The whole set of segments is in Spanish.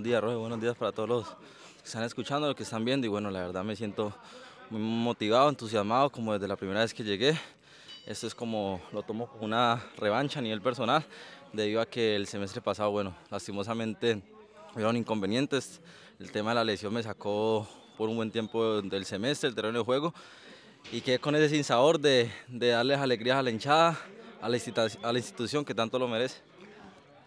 buenos días, Roger, buenos días para todos los que están escuchando, los que están viendo y bueno, la verdad me siento muy motivado, entusiasmado como desde la primera vez que llegué. Esto es como, lo tomo como una revancha a nivel personal, debido a que el semestre pasado, bueno, lastimosamente hubieron inconvenientes, el tema de la lesión me sacó por un buen tiempo del semestre, el terreno de juego, y quedé con ese sinsabor de, de darles alegrías a la hinchada, a la, a la institución que tanto lo merece.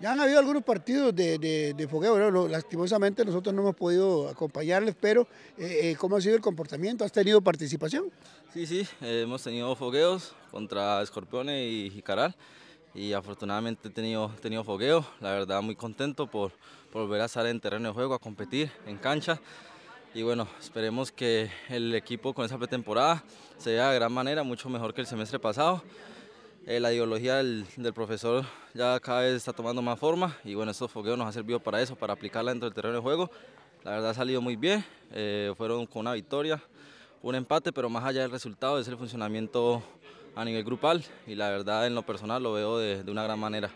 Ya han habido algunos partidos de, fogueo, lastimosamente nosotros no hemos podido acompañarles, pero eh, eh, ¿cómo ha sido el comportamiento? ¿Has tenido participación? Sí, sí, eh, hemos tenido fogueos contra Escorpiones y Jicaral y afortunadamente he tenido, tenido fogueo, la verdad muy contento por, por volver a estar en terreno de juego, a competir en cancha y bueno, esperemos que el equipo con esa pretemporada se vea de gran manera, mucho mejor que el semestre pasado. Eh, la ideología del, profesor ya cada vez está tomando más forma y bueno, estos fogueos nos han servido para eso, para aplicarla dentro del terreno de juego. La verdad ha salido muy bien, eh, fueron con una victoria, un empate, pero más allá del resultado es el funcionamiento a nivel grupal y la verdad en lo personal lo veo de, una gran manera.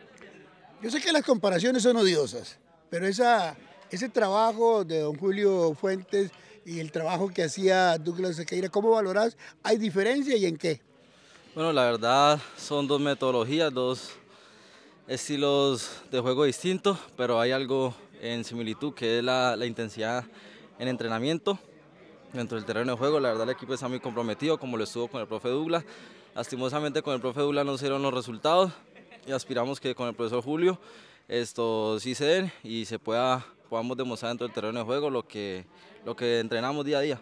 Yo sé que las comparaciones son odiosas, pero ese trabajo de don Julio Fuentes y el trabajo que hacía Douglas Sequeira, ¿cómo valoras? ¿Hay diferencia y en qué? Bueno, la verdad son dos metodologías, dos estilos de juego distintos, pero hay algo en similitud que es la, intensidad en entrenamiento dentro del terreno de juego. La verdad el equipo está muy comprometido, como lo estuvo con el profe Douglas. Lastimosamente con el profe Douglas no se dieron los resultados y aspiramos que con el profesor Julio esto sí se den y se pueda, podamos demostrar dentro del terreno de juego lo que, lo que entrenamos día a día.